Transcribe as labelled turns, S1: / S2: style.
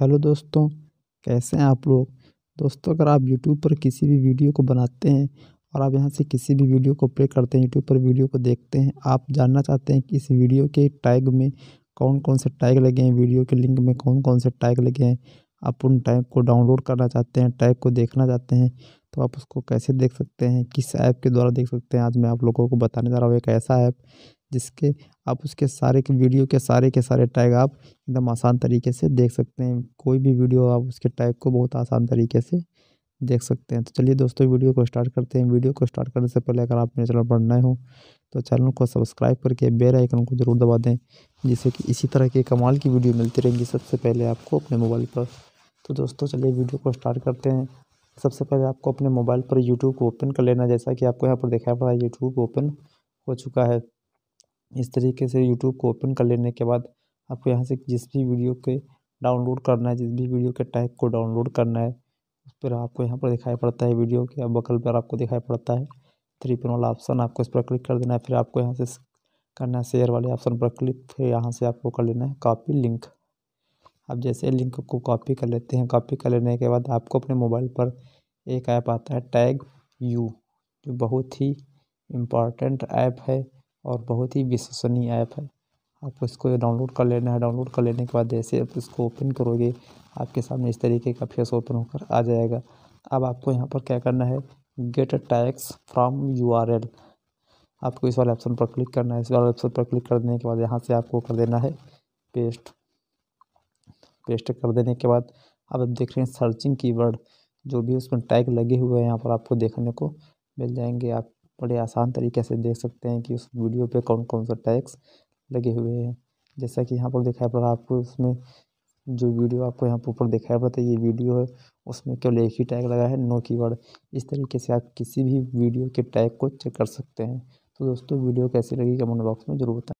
S1: hello दोस्तों कैसे हैं आप लोग दोस्तों अगर आप यूट्यूब पर किसी भी वीडियो को बनाते हैं और आप यहां से किसी भी वीडियो को प्ले करते हैं यूट्यूब पर वीडियो को देखते हैं आप जानना चाहते हैं कि इस वीडियो के टैग में कौन कौन से टैग लगे हैं वीडियो के लिंक में कौन कौन से टैग लगे हैं आप उन टैग को डाउनलोड करना चाहते हैं टैग को देखना चाहते हैं तो आप उसको कैसे देख सकते हैं किस ऐप के द्वारा देख सकते हैं आज मैं आप लोगों को बताने जा रहा हूँ एक ऐसा ऐप जिसके आप उसके सारे के वीडियो के सारे के सारे टैग आप एकदम आसान तरीके से देख सकते हैं कोई भी वीडियो आप उसके टैग को बहुत आसान तरीके से देख सकते हैं तो चलिए दोस्तों वीडियो को स्टार्ट करते हैं वीडियो को स्टार्ट करने से पहले अगर आप मेरे चैनल पर नए हो तो चैनल को सब्सक्राइब करके बेल आइकन को ज़रूर दबा दें जिससे कि इसी तरह की कमाल की वीडियो मिलती रहेंगी सबसे पहले आपको अपने मोबाइल पर तो दोस्तों चलिए वीडियो को स्टार्ट करते हैं सबसे पहले आपको अपने मोबाइल पर यूट्यूब को ओपन कर लेना जैसा कि आपको यहाँ पर देखा पड़ा है यूट्यूब ओपन हो चुका है इस तरीके से यूट्यूब को ओपन कर लेने के बाद आपको यहाँ से जिस भी वीडियो के डाउनलोड करना है जिस भी वीडियो के टैग को डाउनलोड करना है उस पर आपको यहाँ पर दिखाई पड़ता है वीडियो के बकल पर आपको दिखाई पड़ता है थ्री पिन वाला ऑप्शन आपको इस पर क्लिक कर देना है फिर आपको यहाँ से करना है शेयर वाले ऑप्शन पर क्लिक फिर यहाँ से आपको कर लेना है कॉपी लिंक आप जैसे लिंक को कॉपी कर लेते हैं कॉपी कर लेने के बाद आपको अपने मोबाइल पर एक ऐप आता है टैग यू जो बहुत ही इम्पॉर्टेंट ऐप है और बहुत ही विश्वसनीय ऐप है आप इसको डाउनलोड कर लेना है डाउनलोड कर लेने के बाद जैसे आप इसको ओपन करोगे आपके सामने इस तरीके का फेस ओपन होकर आ जाएगा अब आपको यहाँ पर क्या करना है get a tax from you आपको इस वाले ऑप्शन पर क्लिक करना है इस वाले ऑप्शन पर क्लिक कर देने के बाद यहाँ से आपको कर देना है पेस्ट पेस्ट कर देने के बाद अब आप देख रहे हैं सर्चिंग कीवर्ड जो भी उसमें टैग लगे हुए हैं यहाँ पर आपको देखने को मिल जाएंगे आप बड़े आसान तरीके से देख सकते हैं कि उस वीडियो पे कौन कौन सा टैक्स लगे हुए हैं जैसा कि यहाँ पर दिखाई पड़ रहा है आपको उसमें जो वीडियो आपको यहाँ पर ऊपर दिखाई पड़ता है ये वीडियो है उसमें केवल एक ही टैग लगा है नो वर्ड इस तरीके से आप किसी भी वीडियो के टैग को चेक कर सकते हैं तो दोस्तों वीडियो कैसी लगी कमेंट बॉक्स में जरूर बताएं